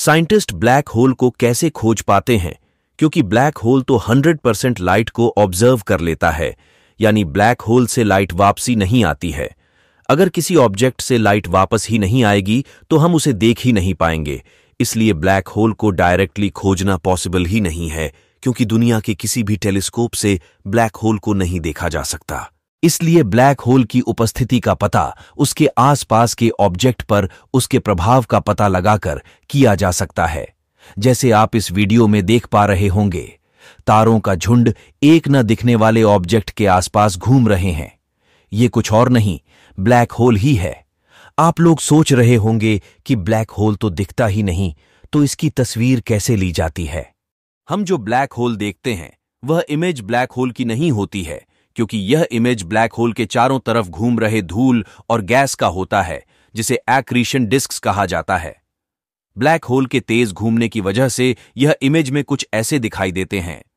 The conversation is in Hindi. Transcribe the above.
साइंटिस्ट ब्लैक होल को कैसे खोज पाते हैं क्योंकि ब्लैक होल तो 100 परसेंट लाइट को ऑब्जर्व कर लेता है यानी ब्लैक होल से लाइट वापसी नहीं आती है अगर किसी ऑब्जेक्ट से लाइट वापस ही नहीं आएगी तो हम उसे देख ही नहीं पाएंगे इसलिए ब्लैक होल को डायरेक्टली खोजना पॉसिबल ही नहीं है क्योंकि दुनिया के किसी भी टेलीस्कोप से ब्लैक होल को नहीं देखा जा सकता इसलिए ब्लैक होल की उपस्थिति का पता उसके आसपास के ऑब्जेक्ट पर उसके प्रभाव का पता लगाकर किया जा सकता है जैसे आप इस वीडियो में देख पा रहे होंगे तारों का झुंड एक न दिखने वाले ऑब्जेक्ट के आसपास घूम रहे हैं ये कुछ और नहीं ब्लैक होल ही है आप लोग सोच रहे होंगे कि ब्लैक होल तो दिखता ही नहीं तो इसकी तस्वीर कैसे ली जाती है हम जो ब्लैक होल देखते हैं वह इमेज ब्लैक होल की नहीं होती है क्योंकि यह इमेज ब्लैक होल के चारों तरफ घूम रहे धूल और गैस का होता है जिसे एक्रीशन डिस्क कहा जाता है ब्लैक होल के तेज घूमने की वजह से यह इमेज में कुछ ऐसे दिखाई देते हैं